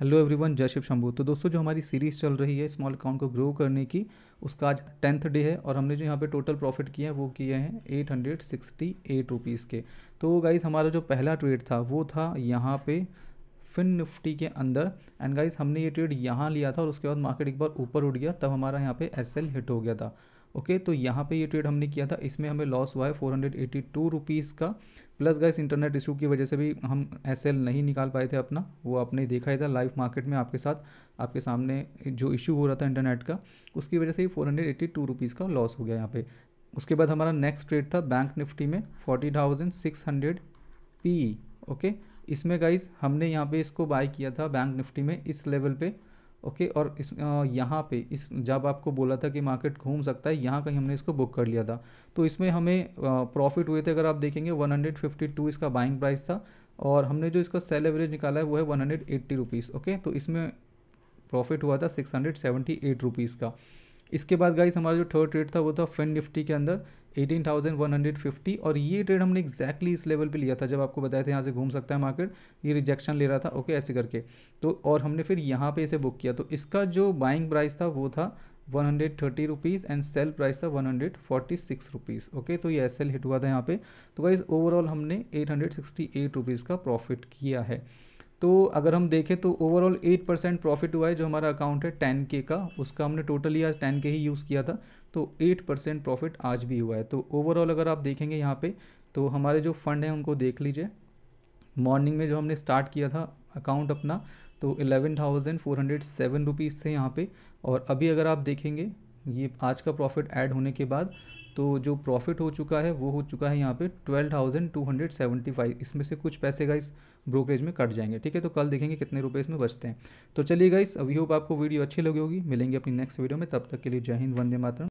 hello everyone जय शिव शंभू तो दोस्तों जो हमारी सीरीज़ चल रही है स्मॉल अकाउंट को ग्रो करने की उसका आज टेंथ डे है और हमने जो यहाँ पे टोटल प्रॉफिट किए हैं वो किए हैं eight hundred sixty eight rupees के तो गाइज़ हमारा जो पहला ट्रेड था वो था यहाँ पे फिन निफ्टी के अंदर एंड गाइज़ हमने ये ट्रेड यहाँ लिया था और उसके बाद मार्केट एक बार ऊपर उठ गया तब हमारा यहाँ पे एस हिट हो गया था ओके तो यहाँ पे ये ट्रेड हमने किया था इसमें हमें लॉस हुआ है four hundred eighty two rupees का प्लस गैस इंटरनेट इशू की वजह से भी हम एस एल नहीं निकाल पाए थे अपना वो आपने देखा ही था लाइव मार्केट में आपके साथ आपके सामने जो इशू हो रहा था इंटरनेट का उसकी वजह से ही four hundred eighty two rupees का लॉस हो गया यहाँ पर उसके बाद हमारा नेक्स्ट ट्रेड था बैंक निफ्टी में forty thousand six hundred P okay इसमें गाइज हमने यहाँ पे इसको बाय किया था बैंक निफ्टी में इस लेवल पे ओके और इस यहाँ पे इस जब आपको बोला था कि मार्केट घूम सकता है यहाँ कहीं हमने इसको बुक कर लिया था तो इसमें हमें प्रॉफिट हुए थे अगर आप देखेंगे 152 इसका बाइंग प्राइस था और हमने जो इसका सेल एवरेज निकाला है वो है वन हंड्रेड ओके तो इसमें प्रॉफिट हुआ था six hundred seventy eight rupees का इसके बाद गाइस हमारा जो थर्ड ट्रेड था वो था फिन निफ्टी के अंदर 18,150 और ये ट्रेड हमने एक्जैक्टली इस लेवल पे लिया था जब आपको बताया था यहाँ से घूम सकता है मार्केट ये रिजेक्शन ले रहा था ओके ऐसे करके तो और हमने फिर यहाँ पे इसे बुक किया तो इसका जो बाइंग प्राइस था वो था one hundred thirty rupees and sell price था one hundred forty six rupees okay तो ये एस हिट हुआ था यहाँ पे तो गाइज ओवरऑल हमने eight hundred sixty eight rupees का प्रॉफिट किया है तो अगर हम देखें तो ओवरऑल एट परसेंट प्रॉफिट हुआ है जो हमारा अकाउंट है टेन के का उसका हमने टोटली आज टेन के ही यूज़ किया था तो एट परसेंट प्रॉफिट आज भी हुआ है तो ओवरऑल अगर आप देखेंगे यहाँ पे तो हमारे जो फंड हैं उनको देख लीजिए मॉर्निंग में जो हमने स्टार्ट किया था अकाउंट अपना तो eleven thousand four hundred seven rupees से यहाँ पर और अभी अगर आप देखेंगे ये आज का प्रॉफिट ऐड होने के बाद तो जो प्रॉफिट हो चुका है वो हो चुका है यहाँ पे twelve thousand two hundred seventy five इसमें से कुछ पैसे गाइस ब्रोकरेज में कट जाएंगे ठीक है तो कल देखेंगे कितने रुपए इसमें बचते हैं तो चलिए गाइस अभी होप आपको वीडियो अच्छी लगी होगी मिलेंगे अपनी नेक्स्ट वीडियो में तब तक के लिए जय हिंद वंदे मातरम